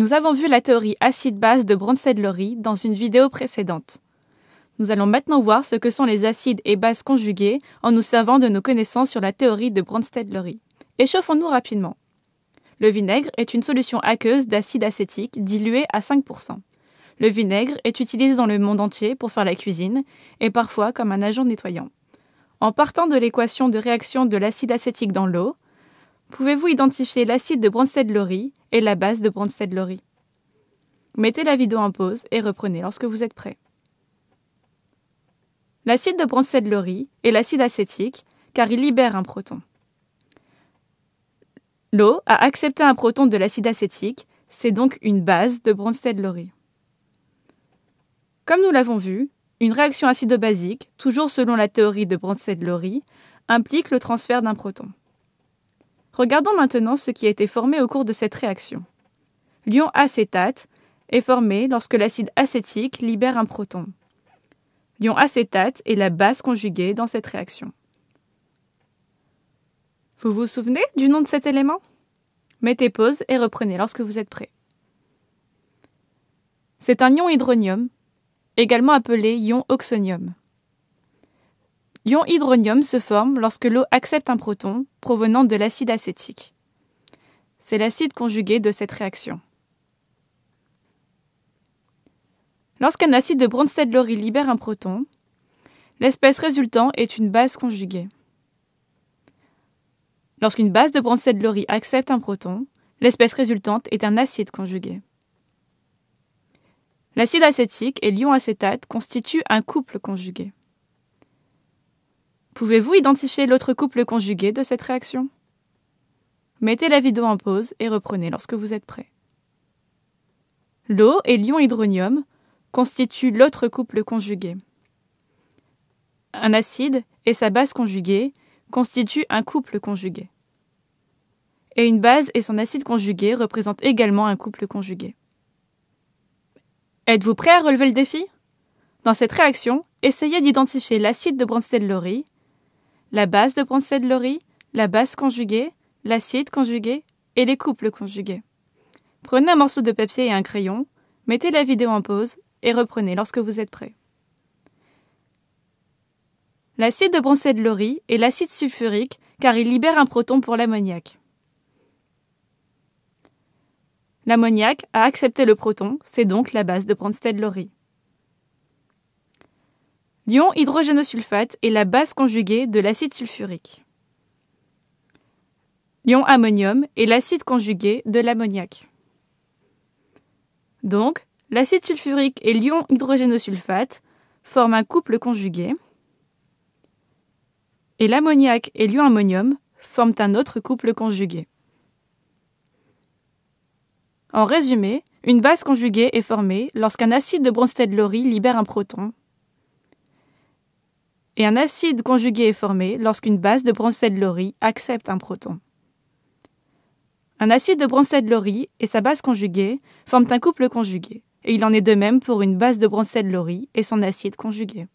Nous avons vu la théorie acide-base de Bronsted-Lowry dans une vidéo précédente. Nous allons maintenant voir ce que sont les acides et bases conjugués en nous servant de nos connaissances sur la théorie de Bronsted-Lowry. Échauffons-nous rapidement. Le vinaigre est une solution aqueuse d'acide acétique diluée à 5%. Le vinaigre est utilisé dans le monde entier pour faire la cuisine et parfois comme un agent nettoyant. En partant de l'équation de réaction de l'acide acétique dans l'eau, pouvez-vous identifier l'acide de Bronsted-Lowry est la base de Bronsted lowry Mettez la vidéo en pause et reprenez lorsque vous êtes prêt. L'acide de Bronsted lowry est l'acide acétique car il libère un proton. L'eau a accepté un proton de l'acide acétique, c'est donc une base de Bronsted-Lowry. Comme nous l'avons vu, une réaction acido-basique, toujours selon la théorie de Bronsted-Lowry, implique le transfert d'un proton. Regardons maintenant ce qui a été formé au cours de cette réaction. L'ion acétate est formé lorsque l'acide acétique libère un proton. L'ion acétate est la base conjuguée dans cette réaction. Vous vous souvenez du nom de cet élément Mettez pause et reprenez lorsque vous êtes prêt. C'est un ion hydronium, également appelé ion oxonium. L'ion hydronium se forme lorsque l'eau accepte un proton provenant de l'acide acétique. C'est l'acide conjugué de cette réaction. Lorsqu'un acide de Bronsted-Lowry libère un proton, l'espèce résultant est une base conjuguée. Lorsqu'une base de Bronsted-Lowry accepte un proton, l'espèce résultante est un acide conjugué. L'acide acétique et l'ion acétate constituent un couple conjugué. Pouvez-vous identifier l'autre couple conjugué de cette réaction Mettez la vidéo en pause et reprenez lorsque vous êtes prêt. L'eau et l'ion-hydronium constituent l'autre couple conjugué. Un acide et sa base conjuguée constituent un couple conjugué. Et une base et son acide conjugué représentent également un couple conjugué. Êtes-vous prêt à relever le défi Dans cette réaction, essayez d'identifier l'acide de bronsted lowry la base de Bronsted-Lowry, la base conjuguée, l'acide conjugué et les couples conjugués. Prenez un morceau de papier et un crayon, mettez la vidéo en pause et reprenez lorsque vous êtes prêt. L'acide de Bronsted-Lowry est l'acide sulfurique car il libère un proton pour l'ammoniac. L'ammoniac a accepté le proton, c'est donc la base de Bronsted-Lowry l'ion hydrogénosulfate est la base conjuguée de l'acide sulfurique. L'ion ammonium est l'acide conjugué de l'ammoniac. Donc, l'acide sulfurique et l'ion hydrogénosulfate forment un couple conjugué, et l'ammoniac et l'ion ammonium forment un autre couple conjugué. En résumé, une base conjuguée est formée lorsqu'un acide de Bronsted-Lowry libère un proton et un acide conjugué est formé lorsqu'une base de Bronsted-Lowry accepte un proton. Un acide de Bronsted-Lowry et sa base conjuguée forment un couple conjugué, et il en est de même pour une base de Bronsted-Lowry et son acide conjugué.